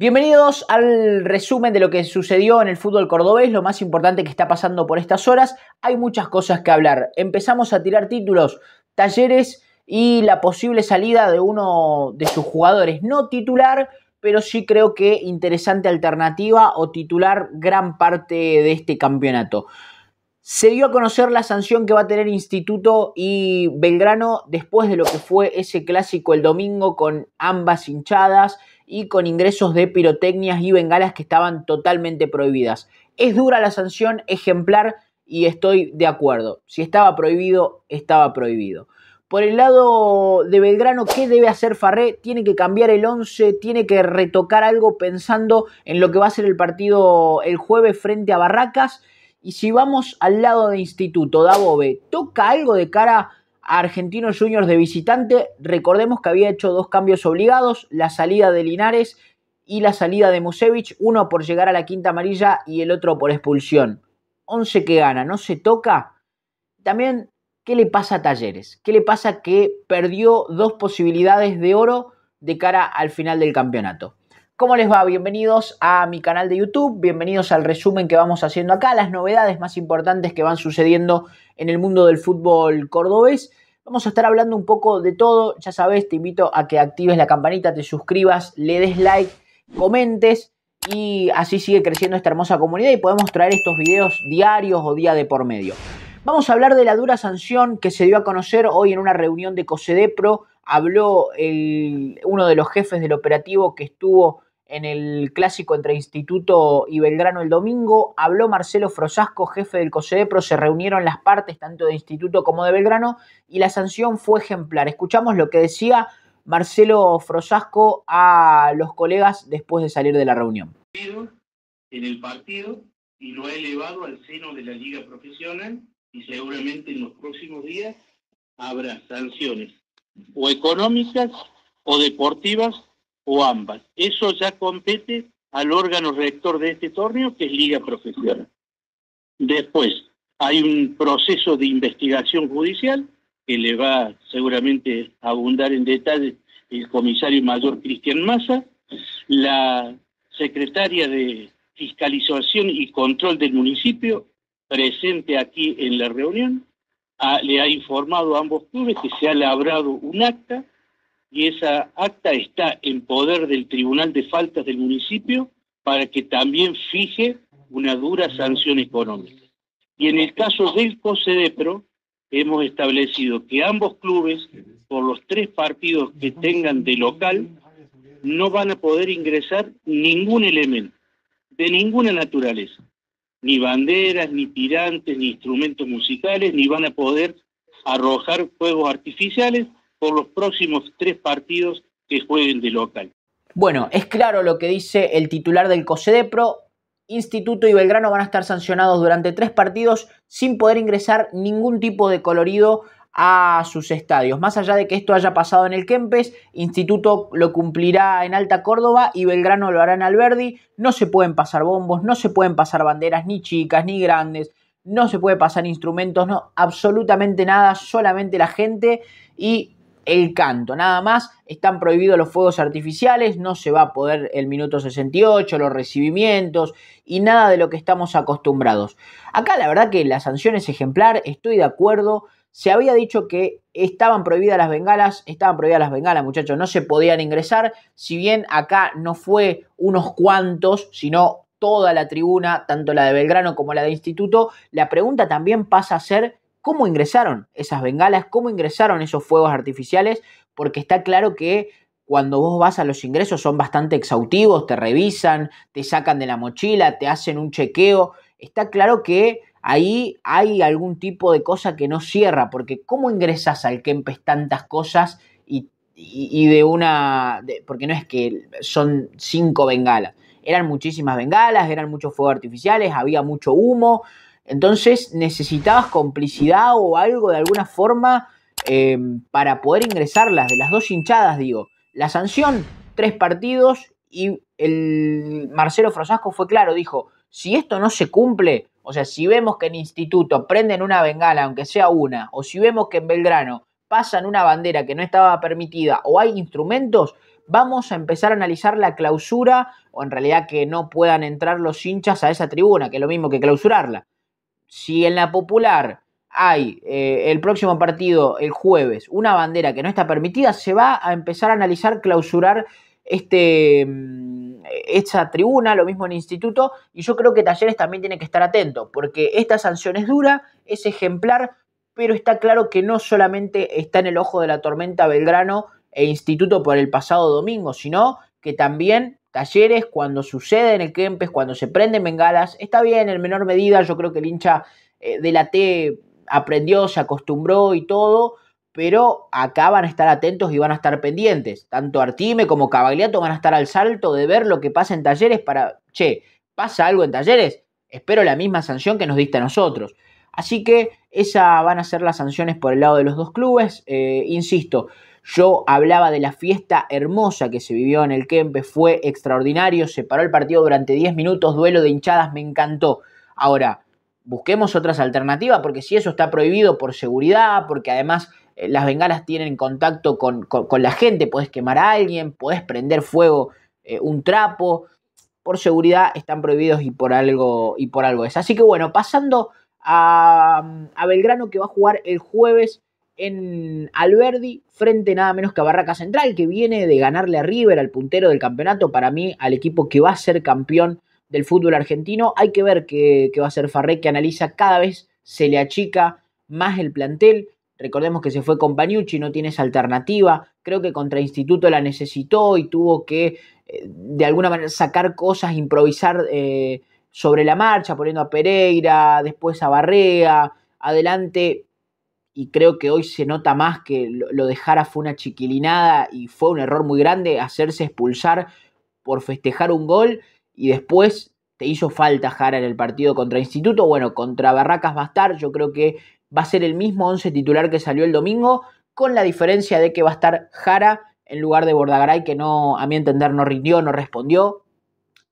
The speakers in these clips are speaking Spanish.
Bienvenidos al resumen de lo que sucedió en el fútbol cordobés, lo más importante que está pasando por estas horas. Hay muchas cosas que hablar. Empezamos a tirar títulos, talleres y la posible salida de uno de sus jugadores no titular, pero sí creo que interesante alternativa o titular gran parte de este campeonato. Se dio a conocer la sanción que va a tener Instituto y Belgrano después de lo que fue ese clásico el domingo con ambas hinchadas y con ingresos de pirotecnias y bengalas que estaban totalmente prohibidas. Es dura la sanción, ejemplar y estoy de acuerdo. Si estaba prohibido, estaba prohibido. Por el lado de Belgrano, ¿qué debe hacer Farré? Tiene que cambiar el 11, tiene que retocar algo pensando en lo que va a ser el partido el jueves frente a Barracas y si vamos al lado de Instituto, Dabove, ¿toca algo de cara a Argentinos Juniors de visitante? Recordemos que había hecho dos cambios obligados, la salida de Linares y la salida de Musevich, uno por llegar a la quinta amarilla y el otro por expulsión. 11 que gana, ¿no se toca? También, ¿qué le pasa a Talleres? ¿Qué le pasa que perdió dos posibilidades de oro de cara al final del campeonato? ¿Cómo les va? Bienvenidos a mi canal de YouTube, bienvenidos al resumen que vamos haciendo acá, las novedades más importantes que van sucediendo en el mundo del fútbol cordobés. Vamos a estar hablando un poco de todo, ya sabes, te invito a que actives la campanita, te suscribas, le des like, comentes y así sigue creciendo esta hermosa comunidad y podemos traer estos videos diarios o día de por medio. Vamos a hablar de la dura sanción que se dio a conocer hoy en una reunión de COSEDEPRO. Habló uno de los jefes del operativo que estuvo en el clásico entre Instituto y Belgrano el domingo. Habló Marcelo Frosasco, jefe del COSEDEPRO, se reunieron las partes tanto de Instituto como de Belgrano y la sanción fue ejemplar. Escuchamos lo que decía Marcelo Frosasco a los colegas después de salir de la reunión. En el partido y lo ha elevado al seno de la liga profesional y seguramente en los próximos días habrá sanciones o económicas o deportivas o ambas. Eso ya compete al órgano rector de este torneo, que es Liga Profesional. Después, hay un proceso de investigación judicial que le va seguramente a abundar en detalle el comisario mayor Cristian Massa, la secretaria de Fiscalización y Control del municipio, presente aquí en la reunión, le ha informado a ambos clubes que se ha labrado un acta y esa acta está en poder del Tribunal de Faltas del municipio para que también fije una dura sanción económica. Y en el caso del COSEDEPRO, hemos establecido que ambos clubes, por los tres partidos que tengan de local, no van a poder ingresar ningún elemento, de ninguna naturaleza, ni banderas, ni tirantes, ni instrumentos musicales, ni van a poder arrojar juegos artificiales, por los próximos tres partidos que jueguen de local. Bueno, es claro lo que dice el titular del COSEDEPRO. Instituto y Belgrano van a estar sancionados durante tres partidos sin poder ingresar ningún tipo de colorido a sus estadios. Más allá de que esto haya pasado en el Kempes, Instituto lo cumplirá en Alta Córdoba y Belgrano lo hará en Alberdi. No se pueden pasar bombos, no se pueden pasar banderas ni chicas ni grandes, no se puede pasar instrumentos, no, absolutamente nada, solamente la gente y el canto, nada más. Están prohibidos los fuegos artificiales, no se va a poder el minuto 68, los recibimientos y nada de lo que estamos acostumbrados. Acá la verdad que la sanción es ejemplar, estoy de acuerdo. Se había dicho que estaban prohibidas las bengalas, estaban prohibidas las bengalas, muchachos, no se podían ingresar, si bien acá no fue unos cuantos, sino toda la tribuna, tanto la de Belgrano como la de Instituto, la pregunta también pasa a ser cómo ingresaron esas bengalas, cómo ingresaron esos fuegos artificiales, porque está claro que cuando vos vas a los ingresos son bastante exhaustivos, te revisan, te sacan de la mochila, te hacen un chequeo. Está claro que ahí hay algún tipo de cosa que no cierra, porque ¿cómo ingresas al Kempes tantas cosas y, de una... porque no es que son cinco bengalas, eran muchísimas bengalas, eran muchos fuegos artificiales, había mucho humo, entonces necesitabas complicidad o algo de alguna forma em, para poder ingresarlas, de las dos hinchadas, digo. La sanción, tres partidos y el Marcelo Frosasco fue claro, dijo, si esto no se cumple, o sea, si vemos que en instituto prenden una bengala, aunque sea una, o si vemos que en Belgrano pasan una bandera que no estaba permitida o hay instrumentos, vamos a empezar a analizar la clausura o en realidad que no puedan entrar los hinchas a esa tribuna, que es lo mismo que clausurarla si en la popular hay eh, el próximo partido el jueves una bandera que no está permitida, se va a empezar a analizar, clausurar este, mm, esta tribuna, lo mismo en instituto, y yo creo que Talleres también tiene que estar atento, porque esta sanción es dura, es ejemplar, pero está claro que no solamente está en el ojo de la tormenta Belgrano e Instituto por el pasado domingo, sino que también Talleres, cuando sucede en el Kempes, cuando se prenden bengalas, está bien, en menor medida, yo creo que el hincha eh, de la T aprendió, se acostumbró y todo, pero acá van a estar atentos y van a estar pendientes. Tanto Artime como Cavagliato van a estar al salto de ver lo que pasa en Talleres para, che, ¿pasa algo en Talleres? Espero la misma sanción que nos diste a nosotros. Así que esas van a ser las sanciones por el lado de los dos clubes. Eh, insisto, yo hablaba de la fiesta hermosa que se vivió en el Kempe, fue extraordinario, se paró el partido durante 10 minutos, duelo de hinchadas, me encantó. Ahora, busquemos otras alternativas, porque si eso está prohibido por seguridad, porque además eh, las bengalas tienen contacto con, la gente, puedes quemar a alguien, puedes prender fuego eh, un trapo, por seguridad están prohibidos y por algo, y por algo es. Así que bueno, pasando a, a Belgrano que va a jugar el jueves en Alberdi frente nada menos que a Barraca Central, que viene de ganarle a River, al puntero del campeonato, para mí, al equipo que va a ser campeón del fútbol argentino. Hay que ver qué, va a ser Farré, que analiza cada vez se le achica más el plantel. Recordemos que se fue con Panucci, no tienes alternativa. Creo que contra Instituto la necesitó y tuvo que, eh, de alguna manera, sacar cosas, improvisar eh, sobre la marcha, poniendo a Pereira, después a Barrea. Adelante y creo que hoy se nota más que lo de Jara fue una chiquilinada y fue un error muy grande hacerse expulsar por festejar un gol y después te hizo falta Jara en el partido contra Instituto. Bueno, contra Barracas va a estar, yo creo que va a ser el mismo 11 titular que salió el domingo, con la diferencia de que va a estar Jara en lugar de Bordagaray, que no, a mi entender, no rindió, no respondió.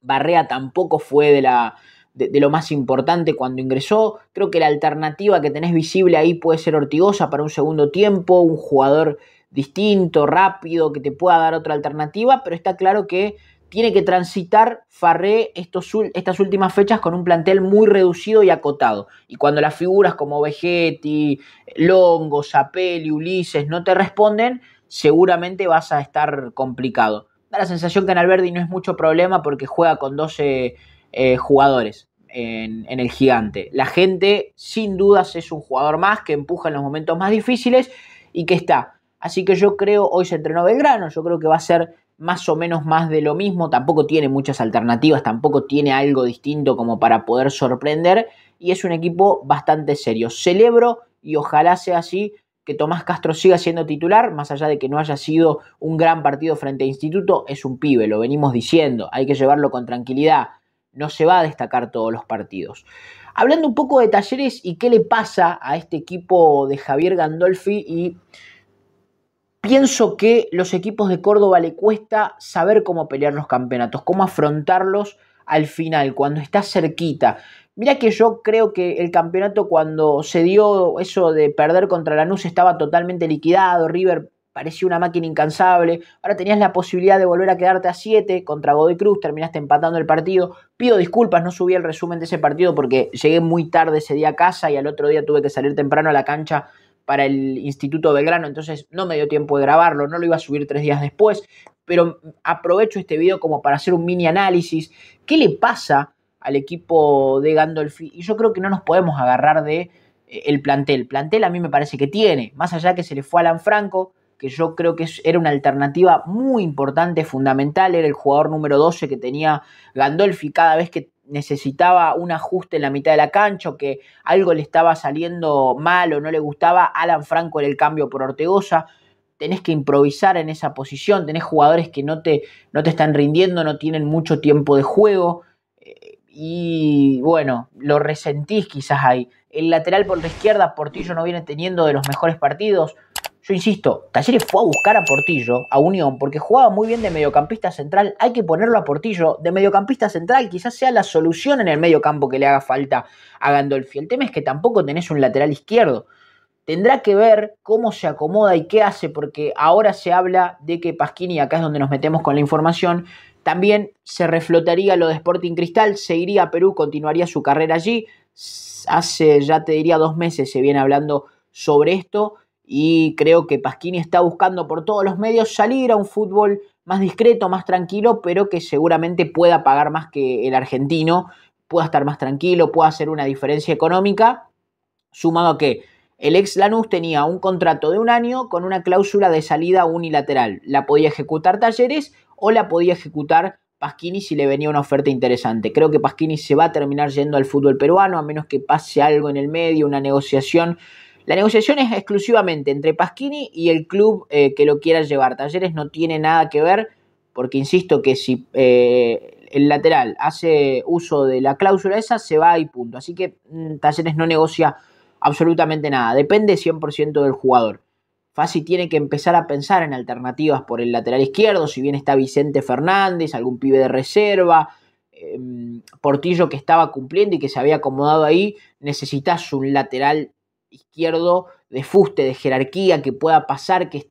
Barrea tampoco fue de la, de, lo más importante cuando ingresó. Creo que la alternativa que tenés visible ahí puede ser Ortigosa para un segundo tiempo, un jugador distinto, rápido, que te pueda dar otra alternativa, pero está claro que tiene que transitar Farré estos, estas últimas fechas con un plantel muy reducido y acotado. Y cuando las figuras como Vegetti, Longo, Zapelli, Ulises no te responden, seguramente vas a estar complicado. Da la sensación que en Alberdi no es mucho problema porque juega con 12 eh, jugadores en, en, el gigante. La gente, sin dudas, es un jugador más que empuja en los momentos más difíciles y que está. Así que yo creo, hoy se entrenó Belgrano, yo creo que va a ser más o menos más de lo mismo, tampoco tiene muchas alternativas, tampoco tiene algo distinto como para poder sorprender y es un equipo bastante serio. Celebro y ojalá sea así que Tomás Castro siga siendo titular, más allá de que no haya sido un gran partido frente a Instituto, es un pibe, lo venimos diciendo, hay que llevarlo con tranquilidad no se va a destacar todos los partidos. Hablando un poco de talleres y qué le pasa a este equipo de Javier Gandolfi y pienso que los equipos de Córdoba le cuesta saber cómo pelear los campeonatos, cómo afrontarlos al final, cuando está cerquita. Mira que yo creo que el campeonato cuando se dio eso de perder contra Lanús estaba totalmente liquidado, River parecía una máquina incansable. Ahora tenías la posibilidad de volver a quedarte a 7 contra Godoy Cruz, terminaste empatando el partido. Pido disculpas, no subí el resumen de ese partido porque llegué muy tarde ese día a casa y al otro día tuve que salir temprano a la cancha para el Instituto Belgrano, entonces no me dio tiempo de grabarlo, no lo iba a subir tres días después, pero aprovecho este video como para hacer un mini análisis. ¿Qué le pasa al equipo de Gandolfi? Y yo creo que no nos podemos agarrar de eh, el plantel. Plantel a mí me parece que tiene, más allá que se le fue a Alan Franco, que yo creo que era una alternativa muy importante, fundamental, era el jugador número 12 que tenía Gandolfi cada vez que necesitaba un ajuste en la mitad de la cancha o que algo le estaba saliendo mal o no le gustaba, Alan Franco era el cambio por Ortegoza, tenés que improvisar en esa posición, tenés jugadores que no te, no te están rindiendo, no tienen mucho tiempo de juego eh, y bueno, lo resentís quizás ahí. El lateral por la izquierda, Portillo no viene teniendo de los mejores partidos, yo insisto, Talleres fue a buscar a Portillo, a Unión, porque jugaba muy bien de mediocampista central. Hay que ponerlo a Portillo de mediocampista central. Quizás sea la solución en el mediocampo que le haga falta a Gandolfi. El tema es que tampoco tenés un lateral izquierdo. Tendrá que ver cómo se acomoda y qué hace, porque ahora se habla de que Pasquini, acá es donde nos metemos con la información, también se reflotaría lo de Sporting Cristal, se iría a Perú, continuaría su carrera allí. Hace, ya te diría, dos meses se viene hablando sobre esto y creo que Pasquini está buscando por todos los medios salir a un fútbol más discreto, más tranquilo, pero que seguramente pueda pagar más que el argentino, pueda estar más tranquilo, pueda hacer una diferencia económica, sumado a que el ex Lanús tenía un contrato de un año con una cláusula de salida unilateral. La podía ejecutar Talleres o la podía ejecutar Pasquini si le venía una oferta interesante. Creo que Pasquini se va a terminar yendo al fútbol peruano, a menos que pase algo en el medio, una negociación la negociación es exclusivamente entre Pasquini y el club eh, que lo quiera llevar. Talleres no tiene nada que ver, porque insisto que si eh, el lateral hace uso de la cláusula esa, se va y punto. Así que mm, Talleres no negocia absolutamente nada. Depende 100% del jugador. Fasi tiene que empezar a pensar en alternativas por el lateral izquierdo, si bien está Vicente Fernández, algún pibe de reserva, em, Portillo que estaba cumpliendo y que se había acomodado ahí, necesitas un lateral izquierdo de fuste, de jerarquía, que pueda pasar, que,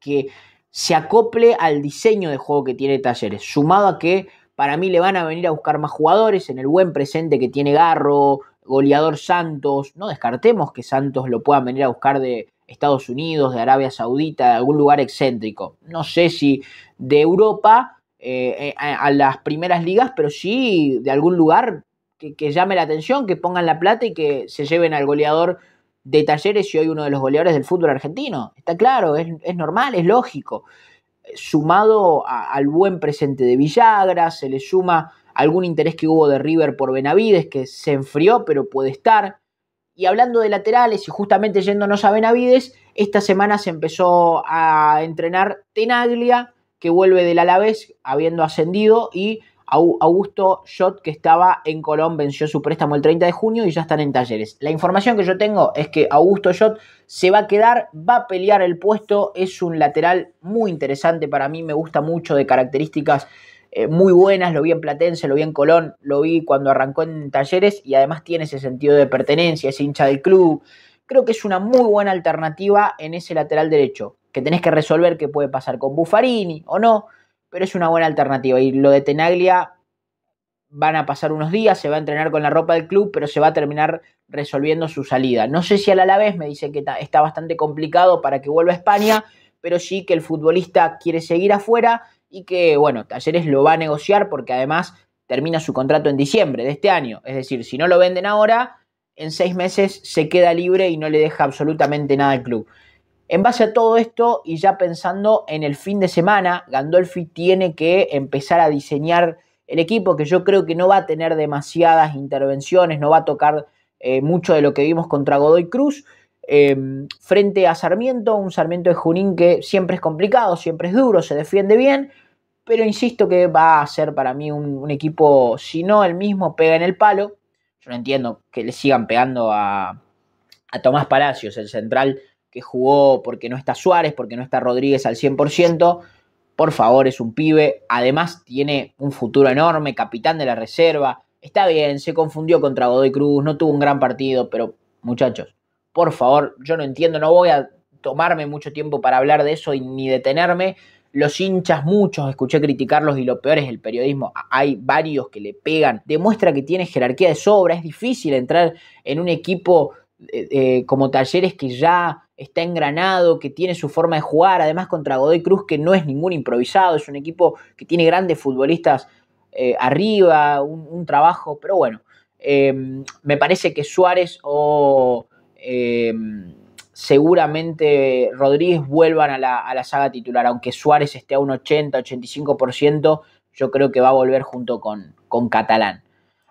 que, se acople al diseño de juego que tiene Talleres, sumado a que para mí le van a venir a buscar más jugadores en el buen presente que tiene Garro, goleador Santos. No descartemos que Santos lo puedan venir a buscar de Estados Unidos, de Arabia Saudita, de algún lugar excéntrico. No sé si de Europa eh, eh, a, las primeras ligas, pero sí de algún lugar que, que llame la atención, que pongan la plata y que se lleven al goleador de Talleres y hoy uno de los goleadores del fútbol argentino. Está claro, es, normal, es lógico. Sumado al buen presente de Villagra, se le suma algún interés que hubo de River por Benavides, que se enfrió, pero puede estar. Y hablando de laterales y justamente yéndonos a Benavides, esta semana se empezó a entrenar Tenaglia, que vuelve del Alavés habiendo ascendido, y Augusto Schott, que estaba en Colón, venció su préstamo el 30 de junio y ya están en talleres. La información que yo tengo es que Augusto Schott se va a quedar, va a pelear el puesto, es un lateral muy interesante para mí, me gusta mucho, de características eh, muy buenas, lo vi en Platense, lo vi en Colón, lo vi cuando arrancó en talleres y además tiene ese sentido de pertenencia, es hincha del club. Creo que es una muy buena alternativa en ese lateral derecho, que tenés que resolver qué puede pasar con Buffarini o no pero es una buena alternativa. Y lo de Tenaglia van a pasar unos días, se va a entrenar con la ropa del club, pero se va a terminar resolviendo su salida. No sé si al Alavés me dice que está bastante complicado para que vuelva a España, pero sí que el futbolista quiere seguir afuera y que, bueno, Talleres lo va a negociar porque además termina su contrato en diciembre de este año. Es decir, si no lo venden ahora, en seis meses se queda libre y no le deja absolutamente nada al club. En base a todo esto y ya pensando en el fin de semana, Gandolfi tiene que empezar a diseñar el equipo que yo creo que no va a tener demasiadas intervenciones, no va a tocar eh, mucho de lo que vimos contra Godoy Cruz. Em, frente a Sarmiento, un Sarmiento de Junín que siempre es complicado, siempre es duro, se defiende bien, pero insisto que va a ser para mí un, equipo, si no el mismo, pega en el palo. Yo no entiendo que le sigan pegando a, a Tomás Palacios, el central que jugó porque no está Suárez, porque no está Rodríguez al 100%, por favor, es un pibe. Además, tiene un futuro enorme, capitán de la reserva. Está bien, se confundió contra Godoy Cruz, no tuvo un gran partido, pero muchachos, por favor, yo no entiendo, no voy a tomarme mucho tiempo para hablar de eso y ni detenerme. Los hinchas, muchos, escuché criticarlos y lo peor es el periodismo. Hay varios que le pegan. Demuestra que tiene jerarquía de sobra. Es difícil entrar en un equipo eh, eh, como talleres que ya está engranado, que tiene su forma de jugar, además contra Godoy Cruz, que no es ningún improvisado, es un equipo que tiene grandes futbolistas eh, arriba, un, trabajo, pero bueno, em, me parece que Suárez o em, seguramente Rodríguez vuelvan a la, saga titular, aunque Suárez esté a un 80-85%, yo creo que va a volver junto con, con Catalán.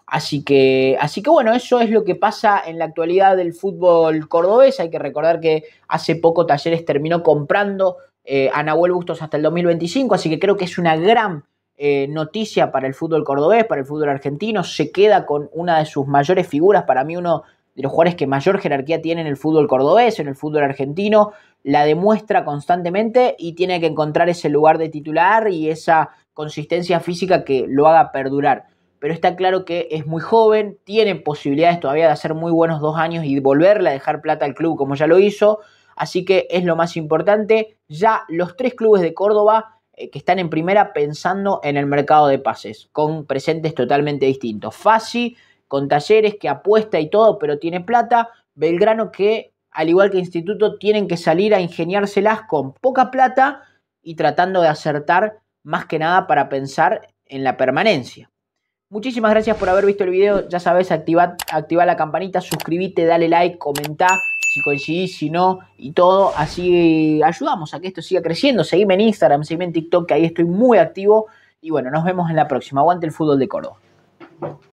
Así que, así que bueno, eso es lo que pasa en la actualidad del fútbol cordobés. Hay que recordar que hace poco Talleres terminó comprando eh, a Nahuel Bustos hasta el 2025, así que creo que es una gran eh, noticia para el fútbol cordobés, para el fútbol argentino. Se queda con una de sus mayores figuras, para mí uno de los jugadores que mayor jerarquía tiene en el fútbol cordobés, en el fútbol argentino, la demuestra constantemente y tiene que encontrar ese lugar de titular y esa consistencia física que lo haga perdurar pero está claro que es muy joven, tiene posibilidades todavía de hacer muy buenos dos años y volverle a dejar plata al club como ya lo hizo, así que es lo más importante. Ya los tres clubes de Córdoba eh, que están en primera pensando en el mercado de pases, con presentes totalmente distintos. Fasi con talleres que apuesta y todo, pero tiene plata. Belgrano que, al igual que Instituto, tienen que salir a ingeniárselas con poca plata y tratando de acertar más que nada para pensar en la permanencia. Muchísimas gracias por haber visto el video. Ya sabes, activa, la campanita, suscríbete, dale like, comenta si coincidís, si no, y todo. Así ayudamos a que esto siga creciendo. Seguime en Instagram, seguime en TikTok, que ahí estoy muy activo. Y bueno, nos vemos en la próxima. Aguante el fútbol de Córdoba.